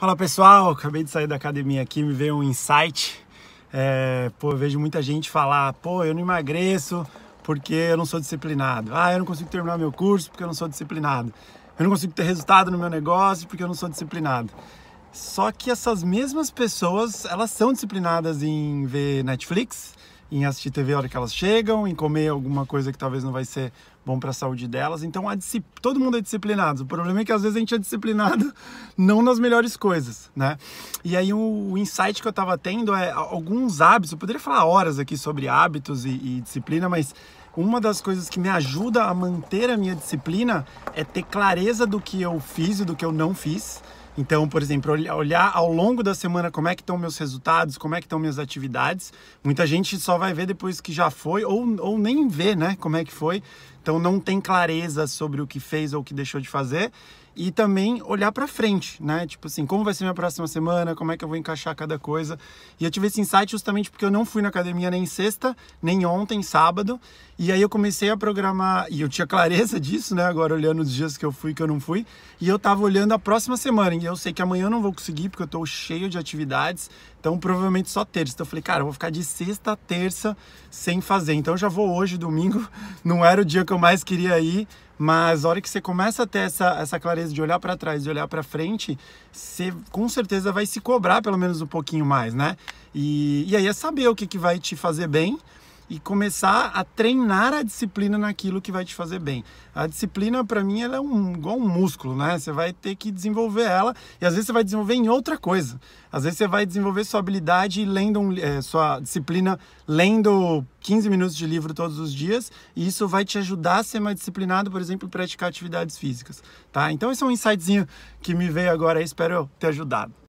Fala pessoal, acabei de sair da academia aqui, me veio um insight. É, pô, eu vejo muita gente falar, pô, eu não emagreço porque eu não sou disciplinado. Ah, eu não consigo terminar meu curso porque eu não sou disciplinado. Eu não consigo ter resultado no meu negócio porque eu não sou disciplinado. Só que essas mesmas pessoas, elas são disciplinadas em ver Netflix, em assistir TV a hora que elas chegam, em comer alguma coisa que talvez não vai ser bom para a saúde delas. Então, a todo mundo é disciplinado. O problema é que às vezes a gente é disciplinado não nas melhores coisas, né? E aí o, insight que eu estava tendo é alguns hábitos. Eu poderia falar horas aqui sobre hábitos e, e disciplina, mas uma das coisas que me ajuda a manter a minha disciplina é ter clareza do que eu fiz e do que eu não fiz então, por exemplo, olhar ao longo da semana como é que estão meus resultados, como é que estão minhas atividades. Muita gente só vai ver depois que já foi ou, ou nem vê, né, como é que foi. Então não tem clareza sobre o que fez ou o que deixou de fazer e também olhar para frente, né? Tipo assim, como vai ser minha próxima semana, como é que eu vou encaixar cada coisa. E eu tive esse insight justamente porque eu não fui na academia nem sexta, nem ontem, sábado. E aí eu comecei a programar, e eu tinha clareza disso, né? Agora olhando os dias que eu fui, e que eu não fui. E eu tava olhando a próxima semana, e eu sei que amanhã eu não vou conseguir porque eu tô cheio de atividades. Então, provavelmente só terça. Então, eu falei, cara, eu vou ficar de sexta a terça sem fazer. Então, eu já vou hoje, domingo. Não era o dia que eu mais queria ir, mas a hora que você começa a ter essa, essa clareza de olhar para trás e olhar para frente, você com certeza vai se cobrar pelo menos um pouquinho mais, né? E, e aí é saber o que, que vai te fazer bem e começar a treinar a disciplina naquilo que vai te fazer bem. A disciplina, para mim, ela é um, igual um músculo, né? Você vai ter que desenvolver ela e às vezes você vai desenvolver em outra coisa. Às vezes você vai desenvolver sua habilidade lendo um, é, sua disciplina lendo 15 minutos de livro todos os dias e isso vai te ajudar a ser mais disciplinado, por exemplo, em praticar atividades físicas, tá? Então esse é um insightzinho que me veio agora, espero ter ajudado.